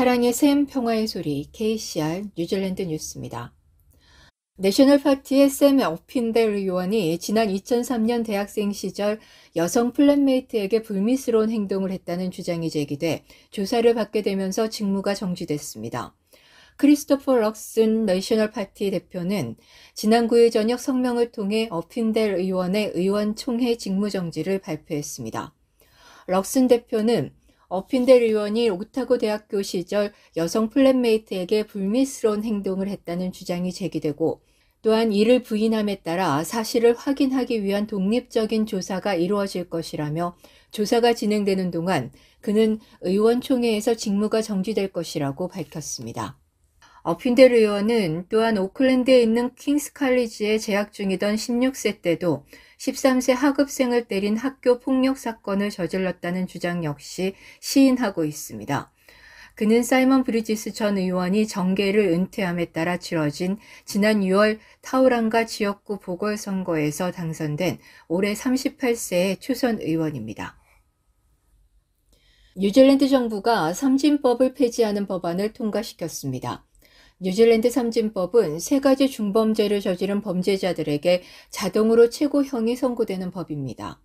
사랑의 샘, 평화의 소리, KCR 뉴질랜드 뉴스입니다. 내셔널 파티의 샘 어핀델 의원이 지난 2003년 대학생 시절 여성 플랫메이트에게 불미스러운 행동을 했다는 주장이 제기돼 조사를 받게 되면서 직무가 정지됐습니다. 크리스토퍼 럭슨 내셔널 파티 대표는 지난 9일 저녁 성명을 통해 어핀델 의원의 의원총회 직무정지를 발표했습니다. 럭슨 대표는 어핀델 의원이 오타고 대학교 시절 여성 플랫메이트에게 불미스러운 행동을 했다는 주장이 제기되고 또한 이를 부인함에 따라 사실을 확인하기 위한 독립적인 조사가 이루어질 것이라며 조사가 진행되는 동안 그는 의원총회에서 직무가 정지될 것이라고 밝혔습니다. 어, 핀델 의원은 또한 오클랜드에 있는 킹스 칼리지에 재학 중이던 16세 때도 13세 하급생을 때린 학교 폭력 사건을 저질렀다는 주장 역시 시인하고 있습니다. 그는 사이먼 브리지스 전 의원이 정계를 은퇴함에 따라 치러진 지난 6월 타우랑가 지역구 보궐선거에서 당선된 올해 38세의 초선 의원입니다. 뉴질랜드 정부가 삼진법을 폐지하는 법안을 통과시켰습니다. 뉴질랜드 삼진법은 세 가지 중범죄를 저지른 범죄자들에게 자동으로 최고형이 선고되는 법입니다.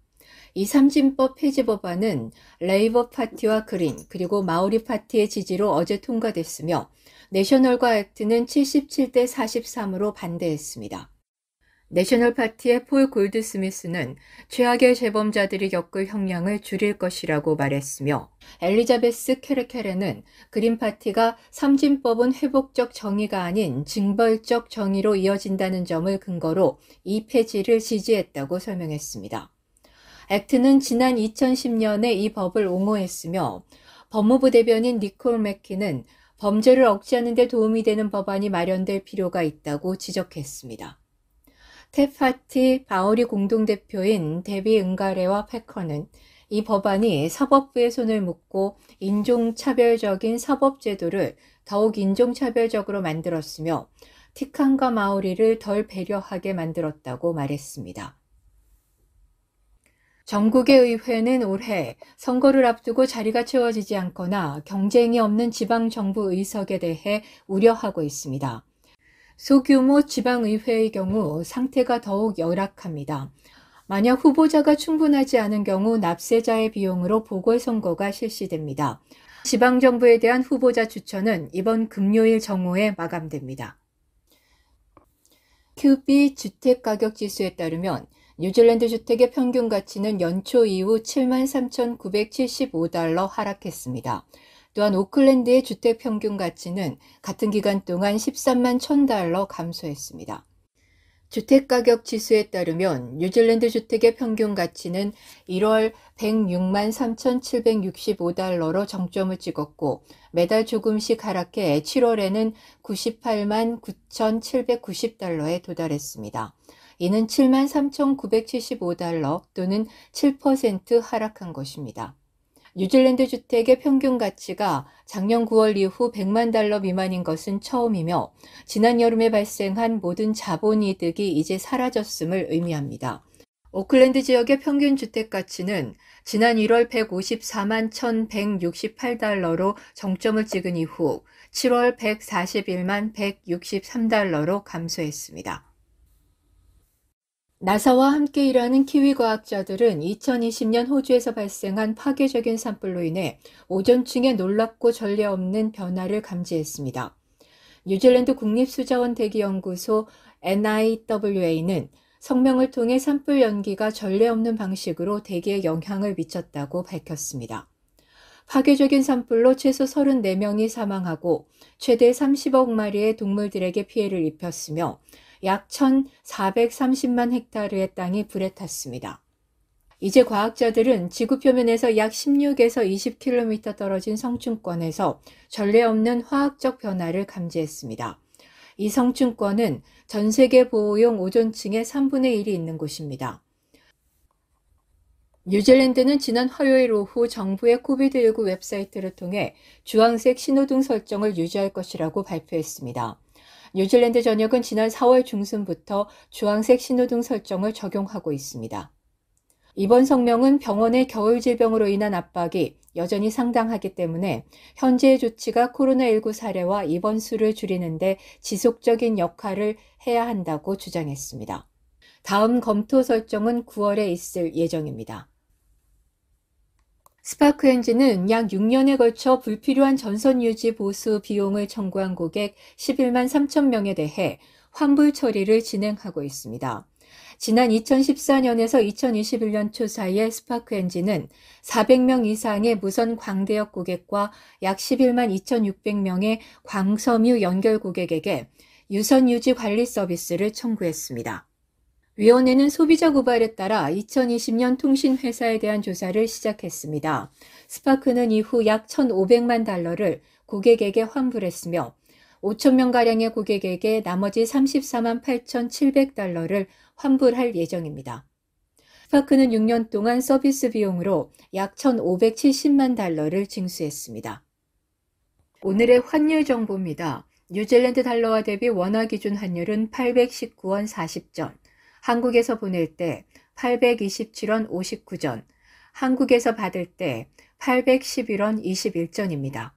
이 삼진법 폐지 법안은 레이버 파티와 그린 그리고 마오리 파티의 지지로 어제 통과됐으며 내셔널과 액트는 77대 43으로 반대했습니다. 내셔널 파티의 폴 골드스미스는 최악의 재범자들이 겪을 형량을 줄일 것이라고 말했으며 엘리자베스 케르케레는 그린 파티가 삼진법은 회복적 정의가 아닌 징벌적 정의로 이어진다는 점을 근거로 이 폐지를 지지했다고 설명했습니다. 액트는 지난 2010년에 이 법을 옹호했으며 법무부 대변인 니콜 맥키는 범죄를 억제하는 데 도움이 되는 법안이 마련될 필요가 있다고 지적했습니다. 스테파티 바오리 공동대표인 데비 은가레와 패커는 이 법안이 사법부의 손을 묶고 인종차별적인 사법제도를 더욱 인종차별적으로 만들었으며 티칸과 마오리를 덜 배려하게 만들었다고 말했습니다. 전국의 의회는 올해 선거를 앞두고 자리가 채워지지 않거나 경쟁이 없는 지방정부 의석에 대해 우려하고 있습니다. 소규모 지방의회의 경우 상태가 더욱 열악합니다. 만약 후보자가 충분하지 않은 경우 납세자의 비용으로 보궐선거가 실시됩니다. 지방정부에 대한 후보자 추천은 이번 금요일 정오에 마감됩니다. QB 주택가격지수에 따르면 뉴질랜드 주택의 평균 가치는 연초 이후 73,975달러 하락했습니다. 또한 오클랜드의 주택 평균 가치는 같은 기간 동안 13만 1000달러 감소했습니다. 주택가격 지수에 따르면 뉴질랜드 주택의 평균 가치는 1월 106만 3,765달러로 정점을 찍었고 매달 조금씩 하락해 7월에는 98만 9,790달러에 도달했습니다. 이는 7만 3,975달러 또는 7% 하락한 것입니다. 뉴질랜드 주택의 평균 가치가 작년 9월 이후 100만 달러 미만인 것은 처음이며 지난 여름에 발생한 모든 자본 이득이 이제 사라졌음을 의미합니다. 오클랜드 지역의 평균 주택 가치는 지난 1월 154만 1,168달러로 정점을 찍은 이후 7월 141만 163달러로 감소했습니다. 나사와 함께 일하는 키위 과학자들은 2020년 호주에서 발생한 파괴적인 산불로 인해 오존층의 놀랍고 전례 없는 변화를 감지했습니다. 뉴질랜드 국립수자원 대기연구소 NIWA는 성명을 통해 산불 연기가 전례 없는 방식으로 대기에 영향을 미쳤다고 밝혔습니다. 파괴적인 산불로 최소 34명이 사망하고 최대 30억 마리의 동물들에게 피해를 입혔으며 약 1,430만 헥타르의 땅이 불에 탔습니다. 이제 과학자들은 지구 표면에서 약 16에서 20km 떨어진 성층권에서 전례 없는 화학적 변화를 감지했습니다. 이 성층권은 전 세계 보호용 오존층의 3분의 1이 있는 곳입니다. 뉴질랜드는 지난 화요일 오후 정부의 코비드19 웹사이트를 통해 주황색 신호등 설정을 유지할 것이라고 발표했습니다. 뉴질랜드 전역은 지난 4월 중순부터 주황색 신호등 설정을 적용하고 있습니다. 이번 성명은 병원의 겨울 질병으로 인한 압박이 여전히 상당하기 때문에 현재의 조치가 코로나19 사례와 입원 수를 줄이는데 지속적인 역할을 해야 한다고 주장했습니다. 다음 검토 설정은 9월에 있을 예정입니다. 스파크 엔진은 약 6년에 걸쳐 불필요한 전선 유지 보수 비용을 청구한 고객 11만 3천 명에 대해 환불 처리를 진행하고 있습니다. 지난 2014년에서 2021년 초 사이에 스파크 엔진은 400명 이상의 무선 광대역 고객과 약 11만 2,600명의 광섬유 연결 고객에게 유선 유지 관리 서비스를 청구했습니다. 위원회는 소비자 고발에 따라 2020년 통신회사에 대한 조사를 시작했습니다. 스파크는 이후 약 1,500만 달러를 고객에게 환불했으며 5천명가량의 고객에게 나머지 34만 8,700달러를 환불할 예정입니다. 스파크는 6년 동안 서비스 비용으로 약 1,570만 달러를 징수했습니다. 오늘의 환율 정보입니다. 뉴질랜드 달러와 대비 원화 기준 환율은 819원 40전, 한국에서 보낼 때 827원 59전, 한국에서 받을 때 811원 21전입니다.